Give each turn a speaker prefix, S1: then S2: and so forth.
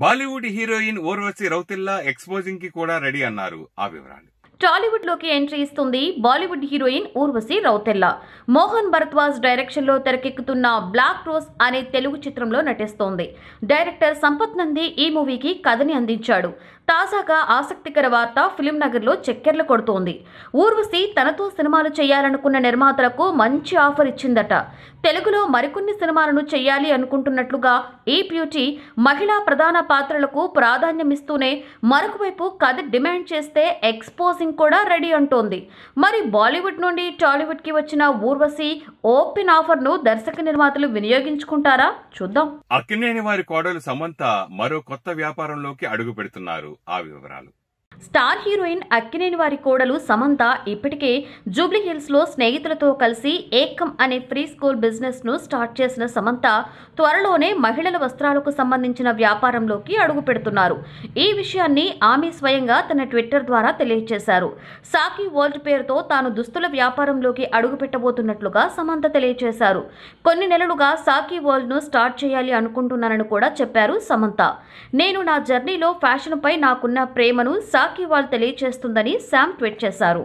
S1: Bollywood heroine Urvashi Rautela ఎక్స్పోజింగ్ కి కూడా రెడీ అన్నారు ఆ వివరాలు
S2: టాలీవుడ్ లోకి ఎంట్రీ ఇస్తుంది Bollywood heroine Urvashi Rautela Mohan Bharadwaj direction లో తెరకెక్కుతున్న బ్లాక్ రోజ్ అనే తెలుగు చిత్రంలో నటిస్తోంది డైరెక్టర్ సంపత్ నంది ఈ మూవీకి కథని అందించాడు తాజాగా ఆసక్తికర వార్త ఫిలిం నగర్లో చెక్కెర్లు కొడుతోంది ఊర్వశి తనతో సినిమాలు చేయాలనుకున్న నిర్మాతలకు మంచి ఆఫర్ ఇచ్చిందట తెలుగులో మరికొన్ని సినిమాలను చేయాలి అనుకుంటున్నట్లుగా ఈ బ్యూటీ మహిళా ప్రధాన పాత్రలకు ప్రాధాన్యమిస్తూనే మరొక వైపు కథ డిమాండ్ చేస్తే ఎక్స్పోజింగ్ కూడా రెడీ అంటోంది మరి బాలీవుడ్ నుండి టాలీవుడ్కి వచ్చిన ఊర్వశి ఓపెన్ ఆఫర్ను దర్శక నిర్మాతలు వినియోగించుకుంటారా చూద్దాం
S1: అక్కినేని వారి కోడలు సమంత మరో కొత్త వ్యాపారంలోకి అడుగు పెడుతున్నారు ఆవివరాలు
S2: స్టార్ హీరోయిన్ అక్కినేని వారి కోడలు సమంత ఇప్పటికే జూబ్లీ లో స్నేహితులతో కలిసి ఏకం అనే ఫ్రీ స్కూల్ బిజినెస్ను స్టార్ట్ చేసిన సమంత త్వరలోనే మహిళల వస్త్రాలకు సంబంధించిన వ్యాపారంలోకి అడుగు పెడుతున్నారు ఈ విషయాన్ని ఆమె స్వయంగా తన ట్విట్టర్ ద్వారా తెలియజేశారు సాకి వరల్డ్ పేరుతో తాను దుస్తుల వ్యాపారంలోకి అడుగు పెట్టబోతున్నట్లుగా సమంత తెలియజేశారు కొన్ని నెలలుగా సాకి ను స్టార్ట్ చేయాలి అనుకుంటున్నానని కూడా చెప్పారు సమంత నేను నా జర్నీలో ఫ్యాషన్పై నాకున్న ప్రేమను సాకి రాఖీ వాళ్ళు తెలియజేస్తుందని శామ్ ట్వీట్ చేశారు